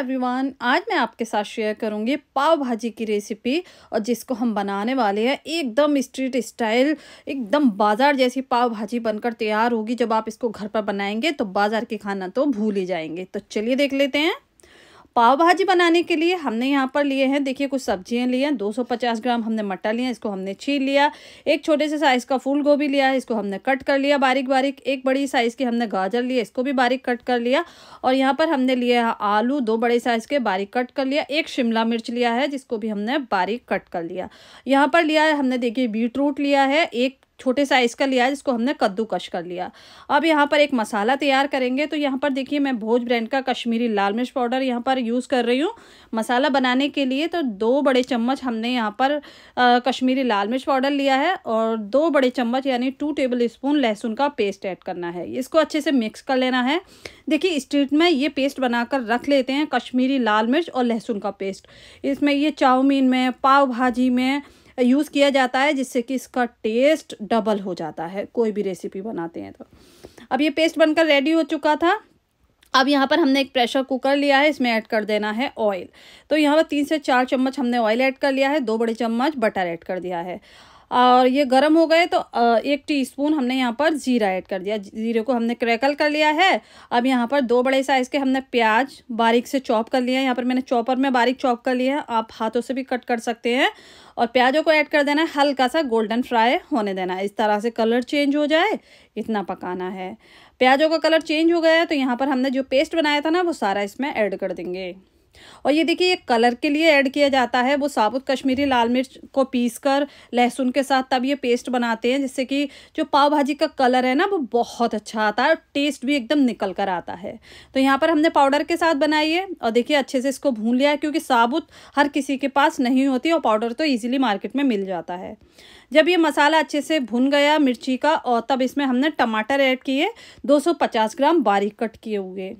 everyone आज मैं आपके साथ शेयर करूंगी पाव भाजी की रेसिपी और जिसको हम बनाने वाले हैं एकदम स्ट्रीट स्टाइल एकदम बाज़ार जैसी पाव भाजी बनकर तैयार होगी जब आप इसको घर पर बनाएंगे तो बाज़ार के खाना तो भूल ही जाएंगे तो चलिए देख लेते हैं पाव भाजी बनाने के लिए हमने यहाँ पर लिए हैं देखिए कुछ सब्जियाँ ली हैं 250 ग्राम हमने मटर लिया इसको हमने छील लिया एक छोटे से साइज़ का फूल गोभी लिया है इसको हमने कट कर लिया बारीक बारीक एक बड़ी साइज़ की हमने गाजर लिया इसको भी बारीक कट कर लिया और यहाँ पर हमने लिए आलू दो बड़े साइज़ के बारीक कट कर लिया एक शिमला मिर्च लिया है जिसको भी हमने बारीक कट कर लिया यहाँ पर लिया है हमने देखिए बीट लिया है एक छोटे साइज़ का लिया है जिसको हमने कद्दूकश कर लिया अब यहाँ पर एक मसाला तैयार करेंगे तो यहाँ पर देखिए मैं भोज ब्रांड का कश्मीरी लाल मिर्च पाउडर यहाँ पर यूज़ कर रही हूँ मसाला बनाने के लिए तो दो बड़े चम्मच हमने यहाँ पर आ, कश्मीरी लाल मिर्च पाउडर लिया है और दो बड़े चम्मच यानी टू टेबल स्पून लहसुन का पेस्ट ऐड करना है इसको अच्छे से मिक्स कर लेना है देखिए स्ट्रीट में ये पेस्ट बनाकर रख लेते हैं कश्मीरी लाल मिर्च और लहसुन का पेस्ट इसमें ये चाउमीन में पाव भाजी में यूज़ किया जाता है जिससे कि इसका टेस्ट डबल हो जाता है कोई भी रेसिपी बनाते हैं तो अब ये पेस्ट बनकर रेडी हो चुका था अब यहाँ पर हमने एक प्रेशर कुकर लिया है इसमें ऐड कर देना है ऑयल तो यहाँ पर तीन से चार चम्मच हमने ऑयल ऐड कर लिया है दो बड़े चम्मच बटर ऐड कर दिया है और ये गर्म हो गए तो एक टीस्पून हमने यहाँ पर जीरा ऐड कर दिया जीरे को हमने क्रैकल कर लिया है अब यहाँ पर दो बड़े साइज़ के हमने प्याज बारीक से चॉप कर लिया है यहाँ पर मैंने चॉपर में बारीक चॉप कर लिया है आप हाथों से भी कट कर सकते हैं और प्याजों को ऐड कर देना है हल्का सा गोल्डन फ्राई होने देना है इस तरह से कलर चेंज हो जाए इतना पकाना है प्याजों का कलर चेंज हो गया है तो यहाँ पर हमने जो पेस्ट बनाया था ना वो सारा इसमें ऐड कर देंगे और ये देखिए ये कलर के लिए ऐड किया जाता है वो साबुत कश्मीरी लाल मिर्च को पीस कर लहसुन के साथ तब ये पेस्ट बनाते हैं जिससे कि जो पाव भाजी का कलर है ना वो बहुत अच्छा आता है और टेस्ट भी एकदम निकल कर आता है तो यहाँ पर हमने पाउडर के साथ बनाई है और देखिए अच्छे से इसको भून लिया है क्योंकि साबुत हर किसी के पास नहीं होती और पाउडर तो ईजिली मार्केट में मिल जाता है जब ये मसाला अच्छे से भुन गया मिर्ची का और तब इसमें हमने टमाटर ऐड किए दो ग्राम बारीक कट किए हुए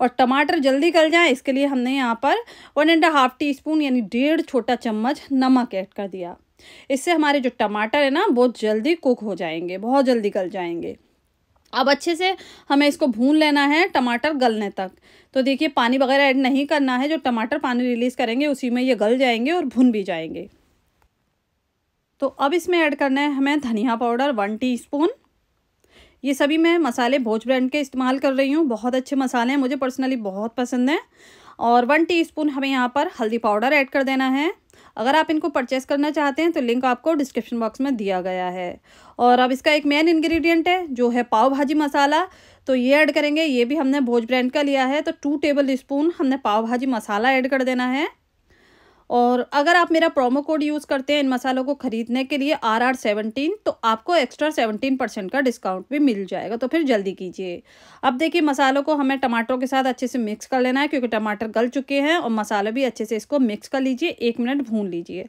और टमाटर जल्दी गल जाए इसके लिए हमने यहाँ पर one and half teaspoon यानी डेढ़ छोटा चम्मच नमक ऐड कर दिया इससे हमारे जो टमाटर है ना बहुत जल्दी कुक हो जाएंगे बहुत जल्दी गल जाएंगे अब अच्छे से हमें इसको भून लेना है टमाटर गलने तक तो देखिए पानी वगैरह ऐड नहीं करना है जो टमाटर पानी रिलीज़ करेंगे उसी में ये गल जाएंगे और भून भी जाएंगे तो अब इसमें ऐड करना है हमें धनिया पाउडर वन टीस्पून ये सभी मैं मसाले भोज ब्रांड के इस्तेमाल कर रही हूँ बहुत अच्छे मसाले हैं मुझे पर्सनली बहुत पसंद हैं और वन टीस्पून हमें यहाँ पर हल्दी पाउडर ऐड कर देना है अगर आप इनको परचेस करना चाहते हैं तो लिंक आपको डिस्क्रिप्शन बॉक्स में दिया गया है और अब इसका एक मेन इंग्रेडिएंट है जो है पाव भाजी मसाला तो ये ऐड करेंगे ये भी हमने भोज ब्रांड का लिया है तो टू टेबल स्पून हमने पाव भाजी मसाला ऐड कर देना है और अगर आप मेरा प्रोमो कोड यूज़ करते हैं इन मसालों को ख़रीदने के लिए आर आर सेवनटीन तो आपको एक्स्ट्रा सेवनटीन परसेंट का डिस्काउंट भी मिल जाएगा तो फिर जल्दी कीजिए अब देखिए मसालों को हमें टमाटरों के साथ अच्छे से मिक्स कर लेना है क्योंकि टमाटर गल चुके हैं और मसाले भी अच्छे से इसको मिक्स कर लीजिए एक मिनट भून लीजिए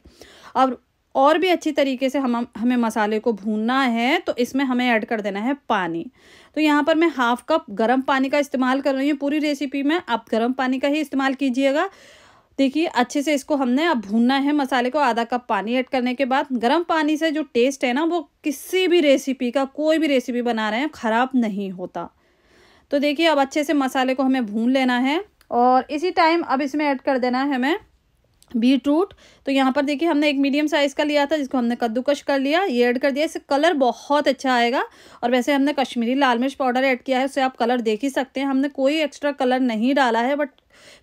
अब और भी अच्छी तरीके से हम हमें मसाले को भूनना है तो इसमें हमें ऐड कर देना है पानी तो यहाँ पर मैं हाफ कप गर्म पानी का इस्तेमाल कर रही हूँ पूरी रेसिपी में आप गर्म पानी का ही इस्तेमाल कीजिएगा देखिए अच्छे से इसको हमने अब भूनना है मसाले को आधा कप पानी ऐड करने के बाद गर्म पानी से जो टेस्ट है ना वो किसी भी रेसिपी का कोई भी रेसिपी बना रहे हैं ख़राब नहीं होता तो देखिए अब अच्छे से मसाले को हमें भून लेना है और इसी टाइम अब इसमें ऐड कर देना है हमें बीट रूट तो यहाँ पर देखिए हमने एक मीडियम साइज़ का लिया था जिसको हमने कद्दूकश कर लिया ये ऐड कर दिया इससे कलर बहुत अच्छा आएगा और वैसे हमने कश्मीरी लाल मिर्च पाउडर ऐड किया है उससे आप कलर देख ही सकते हैं हमने कोई एक्स्ट्रा कलर नहीं डाला है बट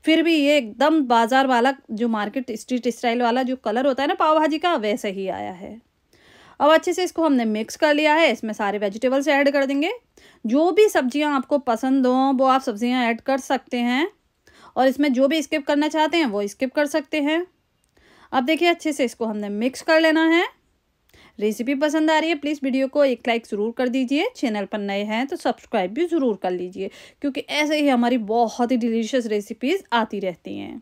फिर भी ये एकदम बाज़ार वाला जो मार्केट स्ट्रीट स्टाइल वाला जो कलर होता है ना पाव भाजी का वैसे ही आया है अब अच्छे से इसको हमने मिक्स कर लिया है इसमें सारे वेजिटेबल्स ऐड कर देंगे जो भी सब्जियां आपको पसंद हों वो आप सब्जियां ऐड कर सकते हैं और इसमें जो भी स्किप करना चाहते हैं वो स्किप कर सकते हैं अब देखिए अच्छे से इसको हमने मिक्स कर लेना है रेसिपी पसंद आ रही है प्लीज़ वीडियो को एक लाइक ज़रूर कर दीजिए चैनल पर नए हैं तो सब्सक्राइब भी ज़रूर कर लीजिए क्योंकि ऐसे ही हमारी बहुत ही डिलीशियस रेसिपीज़ आती रहती हैं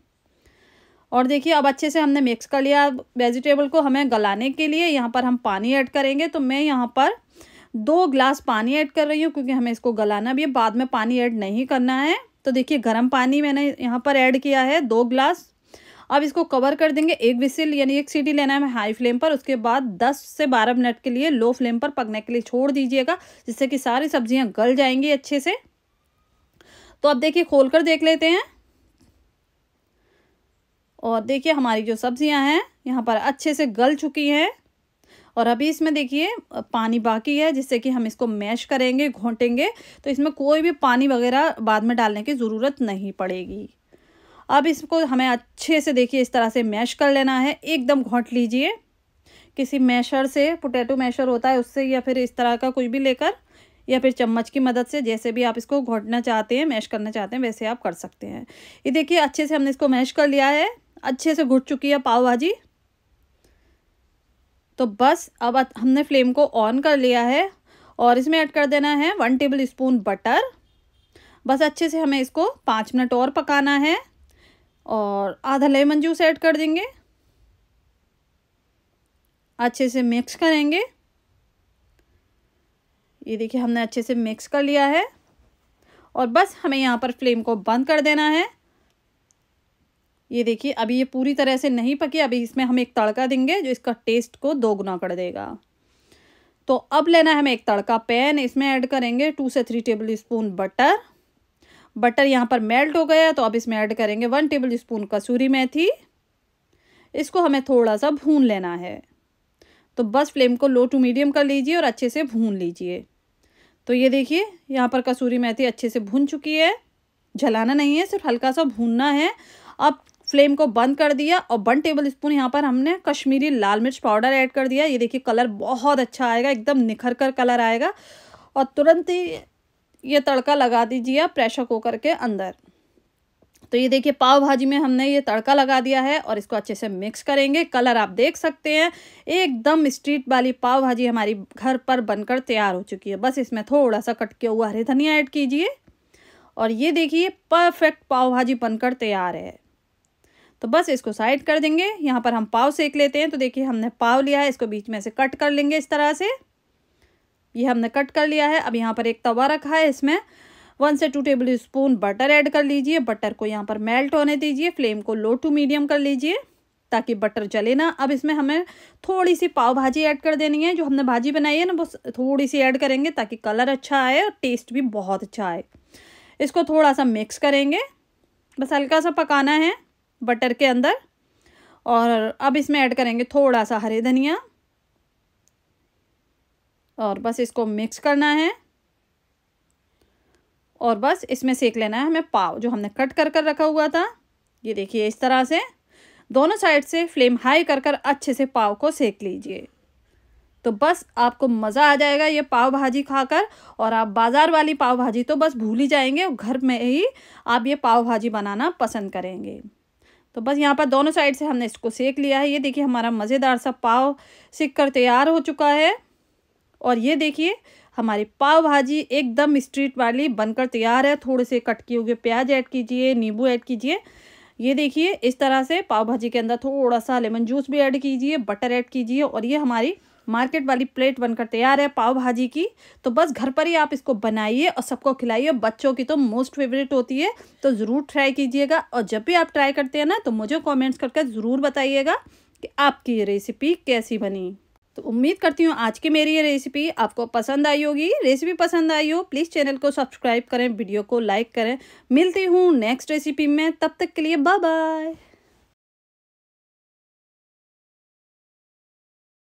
और देखिए अब अच्छे से हमने मिक्स कर लिया वेजिटेबल को हमें गलाने के लिए यहाँ पर हम पानी ऐड करेंगे तो मैं यहाँ पर दो ग्लास पानी ऐड कर रही हूँ क्योंकि हमें इसको गलाना भी है बाद में पानी ऐड नहीं करना है तो देखिए गर्म पानी मैंने यहाँ पर ऐड किया है दो ग्लास अब इसको कवर कर देंगे एक विसिल यानी एक सीटी लेना है हाई फ्लेम पर उसके बाद 10 से 12 मिनट के लिए लो फ्लेम पर पकने के लिए छोड़ दीजिएगा जिससे कि सारी सब्जियां गल जाएंगी अच्छे से तो अब देखिए खोल कर देख लेते हैं और देखिए हमारी जो सब्जियां हैं यहाँ पर अच्छे से गल चुकी हैं और अभी इसमें देखिए पानी बाकी है जिससे कि हम इसको मैश करेंगे घोंटेंगे तो इसमें कोई भी पानी वगैरह बाद में डालने की ज़रूरत नहीं पड़ेगी अब इसको हमें अच्छे से देखिए इस तरह से मैश कर लेना है एकदम घोंट लीजिए किसी मैशर से पोटैटो मैशर होता है उससे या फिर इस तरह का कुछ भी लेकर या फिर चम्मच की मदद से जैसे भी आप इसको घोटना चाहते हैं मैश करना चाहते हैं वैसे आप कर सकते हैं ये देखिए अच्छे से हमने इसको मैश कर लिया है अच्छे से घुट चुकी है पाव भाजी तो बस अब हमने फ्लेम को ऑन कर लिया है और इसमें ऐड कर देना है वन टेबल स्पून बटर बस अच्छे से हमें इसको पाँच मिनट और पकाना है और आधा लेमन जूस ऐड कर देंगे अच्छे से मिक्स करेंगे ये देखिए हमने अच्छे से मिक्स कर लिया है और बस हमें यहाँ पर फ्लेम को बंद कर देना है ये देखिए अभी ये पूरी तरह से नहीं पकी अभी इसमें हम एक तड़का देंगे जो इसका टेस्ट को दोगुना कर देगा तो अब लेना है हमें एक तड़का पैन इसमें ऐड करेंगे टू से three tablespoon butter butter यहाँ पर मेल्ट हो गया तो अब इसमें ऐड करेंगे वन टेबल स्पून कसूरी मेथी इसको हमें थोड़ा सा भून लेना है तो बस फ्लेम को लो टू मीडियम कर लीजिए और अच्छे से भून लीजिए तो ये देखिए यहाँ पर कसूरी मेथी अच्छे से भून चुकी है जलाना नहीं है सिर्फ हल्का सा भूनना है अब फ्लेम को बंद कर दिया और वन टेबल स्पून यहाँ पर हमने कश्मीरी लाल मिर्च पाउडर ऐड कर दिया ये देखिए कलर बहुत अच्छा आएगा एकदम निखर कर कलर आएगा और तुरंत ही ये तड़का लगा दीजिए आप प्रेशर कुकर के अंदर तो ये देखिए पाव भाजी में हमने ये तड़का लगा दिया है और इसको अच्छे से मिक्स करेंगे कलर आप देख सकते हैं एकदम स्ट्रीट वाली पाव भाजी हमारी घर पर बनकर तैयार हो चुकी है बस इसमें थोड़ा सा कटके हुआ हरे धनिया ऐड कीजिए और ये देखिए परफेक्ट पाव भाजी बनकर तैयार है तो बस इसको साइड कर देंगे यहाँ पर हम पाव सेक लेते हैं तो देखिए हमने पाव लिया है इसको बीच में से कट कर लेंगे इस तरह से ये हमने कट कर लिया है अब यहाँ पर एक तवा रखा है इसमें वन से two tablespoon butter add कर लीजिए बटर को यहाँ पर मेल्ट होने दीजिए फ्लेम को लो टू मीडियम कर लीजिए ताकि बटर जले ना अब इसमें हमें थोड़ी सी पाव भाजी ऐड कर देनी है जो हमने भाजी बनाई है ना वो थोड़ी सी ऐड करेंगे ताकि कलर अच्छा आए और टेस्ट भी बहुत अच्छा आए इसको थोड़ा सा मिक्स करेंगे बस हल्का सा पकाना है बटर के अंदर और अब इसमें ऐड करेंगे थोड़ा सा हरे धनिया और बस इसको मिक्स करना है और बस इसमें सेक लेना है हमें पाव जो हमने कट कर कर रखा हुआ था ये देखिए इस तरह से दोनों साइड से फ्लेम हाई कर कर अच्छे से पाव को सेक लीजिए तो बस आपको मज़ा आ जाएगा ये पाव भाजी खाकर और आप बाज़ार वाली पाव भाजी तो बस भूल ही जाएंगे घर में ही आप ये पाव भाजी बनाना पसंद करेंगे तो बस यहाँ पर दोनों साइड से हमने इसको सेक लिया है ये देखिए हमारा मज़ेदार सा पाव सेक कर तैयार हो चुका है और ये देखिए हमारी पाव भाजी एकदम स्ट्रीट वाली बनकर तैयार है थोड़े से कट किए हुए प्याज ऐड कीजिए नींबू ऐड कीजिए ये देखिए इस तरह से पाव भाजी के अंदर थोड़ा सा लेमन जूस भी ऐड कीजिए बटर ऐड कीजिए और ये हमारी मार्केट वाली प्लेट बनकर तैयार है पाव भाजी की तो बस घर पर ही आप इसको बनाइए और सबको खिलाइए बच्चों की तो मोस्ट फेवरेट होती है तो ज़रूर ट्राई कीजिएगा और जब भी आप ट्राई करते हैं ना तो मुझे कॉमेंट्स करके ज़रूर बताइएगा कि आपकी ये रेसिपी कैसी बनी तो उम्मीद करती हूँ आज की मेरी ये रेसिपी आपको पसंद आई होगी रेसिपी पसंद आई हो प्लीज़ चैनल को सब्सक्राइब करें वीडियो को लाइक करें मिलती हूँ नेक्स्ट रेसिपी में तब तक के लिए बाय बाय